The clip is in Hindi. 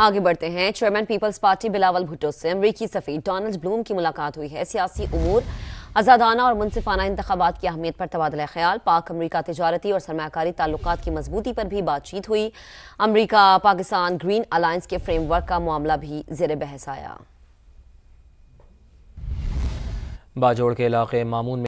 आगे बढ़ते हैं चेयरमैन पीपल्स पार्टी बिलावल भुट्टो से अमरीकी सफी डोनाल्ड ब्लूम की मुलाकात हुई है सियासी उमूर आज़ादाना और मुनफाना इंतबात की अहमियत पर तबादला ख्याल पाक अमरीका तजारती और सरमाकारी ताल्लुक की मजबूती पर भी बातचीत हुई अमरीका पाकिस्तान ग्रीन अलायंस के फ्रेमवर्क का मामला भी जेर बहस आया बाजोड़ के इलाके मामून में